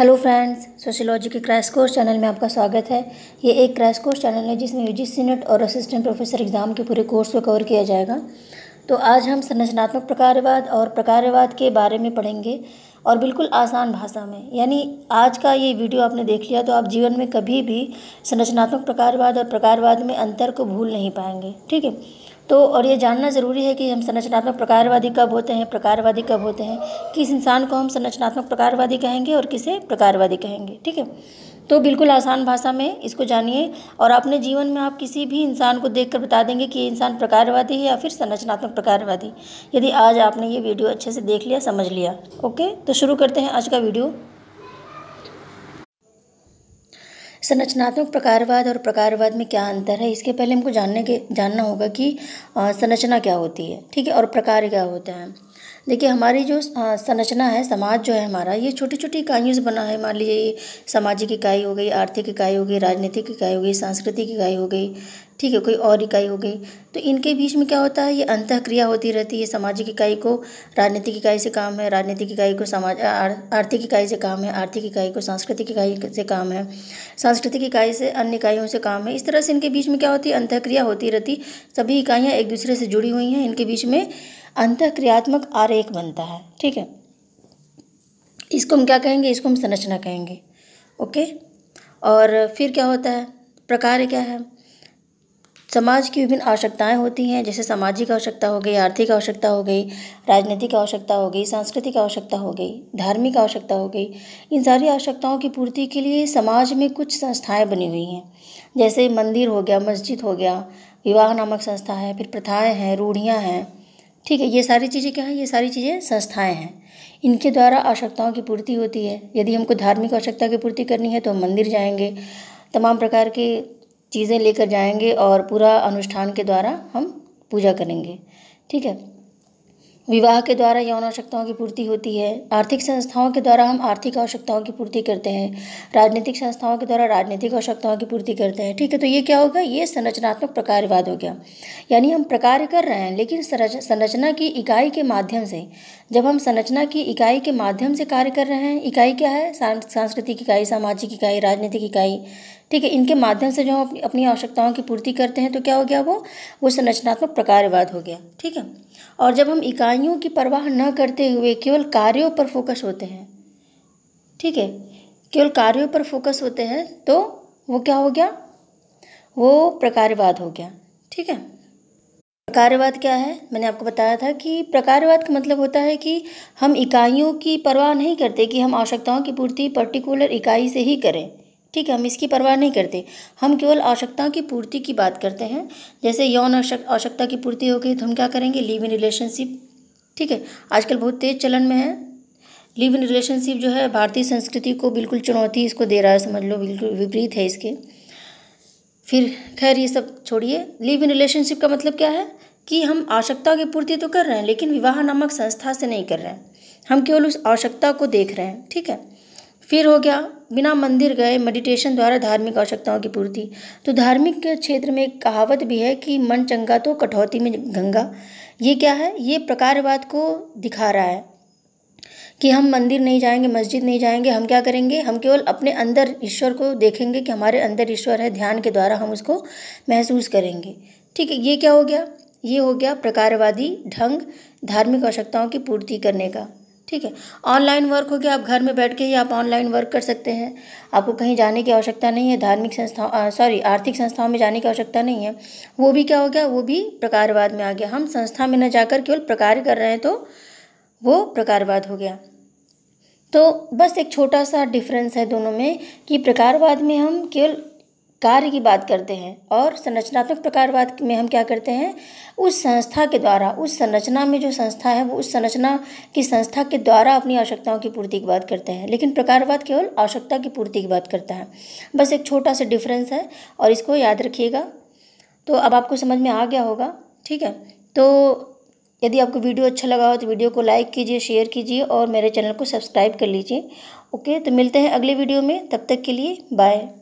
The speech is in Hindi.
हेलो फ्रेंड्स सोशोलॉजी के क्रैश कोर्स चैनल में आपका स्वागत है ये एक क्रैश कोर्स चैनल है जिसमें यू जी और असिस्टेंट प्रोफेसर एग्ज़ाम के पूरे कोर्स को कवर किया जाएगा तो आज हम संरचनात्मक प्रकारवाद और प्रकारवाद के बारे में पढ़ेंगे और बिल्कुल आसान भाषा में यानी आज का ये वीडियो आपने देख लिया तो आप जीवन में कभी भी संरचनात्मक प्रकारवाद और प्रकारवाद में अंतर को भूल नहीं पाएंगे ठीक है तो और ये जानना ज़रूरी है कि हम संरचनात्मक प्रकारवादी कब होते हैं प्रकारवादी कब होते हैं किस इंसान को हम संरचनात्मक प्रकारवादी कहेंगे और किसे प्रकारवादी कहेंगे ठीक है तो बिल्कुल आसान भाषा में इसको जानिए और अपने जीवन में आप किसी भी इंसान को देखकर बता देंगे कि ये इंसान प्रकारवादी है या फिर संरचनात्मक प्रकारवादी यदि आज आपने ये वीडियो अच्छे से देख लिया समझ लिया ओके तो शुरू करते हैं आज का वीडियो संरचनात्मक प्रकारवाद और प्रकारवाद में क्या अंतर है इसके पहले हमको जानने के जानना होगा कि संरचना क्या होती है ठीक है और प्रकार क्या होता है देखिए हमारी जो संरचना है समाज जो है हमारा ये छोटी छोटी इकाइयों से बना है मान लीजिए ये सामाजिक इकाई हो गई आर्थिक इकाई हो गई राजनीतिक इकाई हो गई सांस्कृतिक इकाई हो गई ठीक है कोई और इकाई हो गई तो इनके बीच में क्या होता है ये अंत क्रिया होती रहती है सामाजिक इकाई को राजनीतिक इकाई से काम है राजनीतिक इकाई को समाज आर्थिक इकाई से काम है आर्थिक इकाई को सांस्कृतिक इकाई से काम है सांस्कृतिक इकाई से अन्य इकाइयों से काम है इस तरह से इनके बीच में क्या होती है अंतःक्रिया क्रिया होती रहती सभी इकाइयाँ एक दूसरे से जुड़ी हुई हैं इनके बीच में अंतक्रियात्मक आरेख बनता है ठीक है इसको हम क्या कहेंगे इसको हम संरचना कहेंगे ओके और फिर क्या होता है प्रकार क्या है समाज की विभिन्न आवश्यकताएं होती हैं जैसे सामाजिक आवश्यकता हो गई आर्थिक आवश्यकता हो गई राजनीतिक आवश्यकता हो गई सांस्कृतिक आवश्यकता हो गई धार्मिक आवश्यकता हो गई इन सारी आवश्यकताओं की पूर्ति के लिए समाज में कुछ संस्थाएं बनी हुई हैं जैसे मंदिर हो गया मस्जिद हो गया विवाह नामक संस्था है फिर प्रथाएँ हैं रूढ़ियाँ हैं ठीक है ये सारी चीज़ें क्या है ये सारी चीज़ें संस्थाएं हैं इनके द्वारा आवश्यकताओं की पूर्ति होती है यदि हमको धार्मिक आवश्यकता की पूर्ति करनी है तो हम मंदिर जाएंगे तमाम प्रकार की चीज़ें लेकर जाएंगे और पूरा अनुष्ठान के द्वारा हम पूजा करेंगे ठीक है विवाह के द्वारा यौन आवश्यकताओं की पूर्ति होती है आर्थिक संस्थाओं के द्वारा हम आर्थिक आवश्यकताओं की पूर्ति करते हैं राजनीतिक संस्थाओं के द्वारा राजनीतिक आवश्यकताओं की पूर्ति करते हैं ठीक है तो ये क्या होगा ये संरचनात्मक प्रकारवाद हो गया यानी हम प्रकार कर रहे हैं लेकिन संरचना की इकाई के माध्यम से जब हम संरचना की इकाई के माध्यम से कार्य कर रहे हैं इकाई क्या है सांस्कृतिक इकाई सामाजिक इकाई राजनीतिक इकाई ठीक है इनके माध्यम से जो हम अपनी आवश्यकताओं की पूर्ति करते हैं तो क्या हो गया वो वो संरचनात्मक प्रकारवाद हो गया ठीक है और जब हम इकाइयों की परवाह न करते हुए केवल कार्यों पर फोकस होते हैं ठीक है केवल कार्यों पर फोकस होते हैं तो वो क्या हो गया वो प्रकारवाद हो गया ठीक है प्रकारवाद क्या है मैंने आपको बताया था कि प्रकारवाद का मतलब होता है कि हम इकाइयों की परवाह नहीं करते कि हम आवश्यकताओं की पूर्ति पर्टिकुलर इकाई से ही करें ठीक है हम इसकी परवाह नहीं करते हम केवल आवश्यकताओं की पूर्ति की बात करते हैं जैसे यौन आवश्यकता की पूर्ति हो गई तो हम क्या करेंगे लिव इन रिलेशनशिप ठीक है आजकल बहुत तेज चलन में है लिव इन रिलेशनशिप जो है भारतीय संस्कृति को बिल्कुल चुनौती इसको दे रहा है समझ लो बिल्कुल विपरीत है इसके फिर खैर ये सब छोड़िए लिव इन रिलेशनशिप का मतलब क्या है कि हम आवश्यकता की पूर्ति तो कर रहे हैं लेकिन विवाह नामक संस्था से नहीं कर रहे हैं हम केवल उस आवश्यकता को देख रहे हैं ठीक है फिर हो गया बिना मंदिर गए मेडिटेशन द्वारा धार्मिक आवश्यकताओं की पूर्ति तो धार्मिक क्षेत्र में एक कहावत भी है कि मन चंगा तो कठौती में गंगा ये क्या है ये प्रकारवाद को दिखा रहा है कि हम मंदिर नहीं जाएंगे मस्जिद नहीं जाएंगे हम क्या करेंगे हम केवल अपने अंदर ईश्वर को देखेंगे कि हमारे अंदर ईश्वर है ध्यान के द्वारा हम उसको महसूस करेंगे ठीक है ये क्या हो गया ये हो गया प्रकारवादी ढंग धार्मिक आवश्यकताओं की पूर्ति करने का ठीक है ऑनलाइन वर्क हो गया आप घर में बैठ के ही आप ऑनलाइन वर्क कर सकते हैं आपको कहीं जाने की आवश्यकता नहीं है धार्मिक संस्थाओं सॉरी आर्थिक संस्थाओं में जाने की आवश्यकता नहीं है वो भी क्या हो गया वो भी प्रकारवाद में आ गया हम संस्था में न जाकर केवल प्रकार कर रहे हैं तो वो प्रकारवाद हो गया तो बस एक छोटा सा डिफरेंस है दोनों में कि प्रकारवाद में हम केवल कार्य की बात करते हैं और संरचनात्मक प्रकारवाद में हम क्या करते हैं उस संस्था के द्वारा उस संरचना में जो संस्था है वो उस संरचना की संस्था के द्वारा अपनी आवश्यकताओं की पूर्ति की बात करते हैं लेकिन प्रकारवाद केवल आवश्यकता की पूर्ति की बात करता है बस एक छोटा सा डिफरेंस है और इसको याद रखिएगा तो अब आपको समझ में आ गया होगा ठीक है तो यदि आपको वीडियो अच्छा लगा हो तो वीडियो को लाइक कीजिए शेयर कीजिए और मेरे चैनल को सब्सक्राइब कर लीजिए ओके तो मिलते हैं अगले वीडियो में तब तक के लिए बाय